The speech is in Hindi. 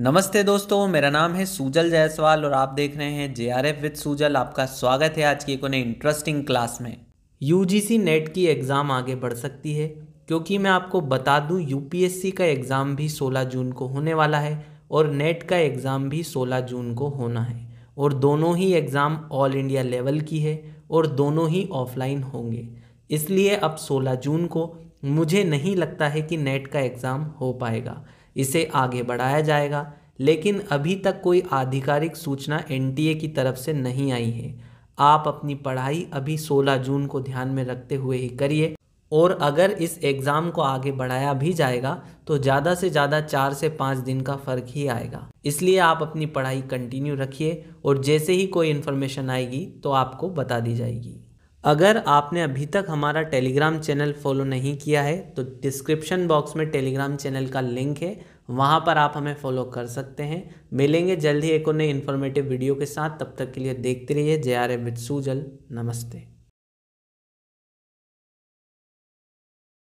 नमस्ते दोस्तों मेरा नाम है सूजल जायसवाल और आप देख रहे हैं J R F with Sujal आपका स्वागत है आज की एक उन्हें इंटरेस्टिंग क्लास में यू जी सी नेट की एग्ज़ाम आगे बढ़ सकती है क्योंकि मैं आपको बता दूं यू पी एस सी का एग्ज़ाम भी 16 जून को होने वाला है और नेट का एग्ज़ाम भी 16 जून को होना है और दोनों ही एग्ज़ाम ऑल इंडिया लेवल की है और दोनों ही ऑफलाइन होंगे इसलिए अब सोलह जून को मुझे नहीं लगता है कि नेट का एग्ज़ाम हो पाएगा इसे आगे बढ़ाया जाएगा लेकिन अभी तक कोई आधिकारिक सूचना एनटीए की तरफ से नहीं आई है आप अपनी पढ़ाई अभी 16 जून को ध्यान में रखते हुए ही करिए और अगर इस एग्ज़ाम को आगे बढ़ाया भी जाएगा तो ज़्यादा से ज़्यादा चार से पाँच दिन का फ़र्क ही आएगा इसलिए आप अपनी पढ़ाई कंटिन्यू रखिए और जैसे ही कोई इन्फॉर्मेशन आएगी तो आपको बता दी जाएगी अगर आपने अभी तक हमारा टेलीग्राम चैनल फॉलो नहीं किया है तो डिस्क्रिप्शन बॉक्स में टेलीग्राम चैनल का लिंक है वहाँ पर आप हमें फॉलो कर सकते हैं मिलेंगे जल्द ही एक और नई इन्फॉर्मेटिव वीडियो के साथ तब तक के लिए देखते रहिए J R M with Sujal नमस्ते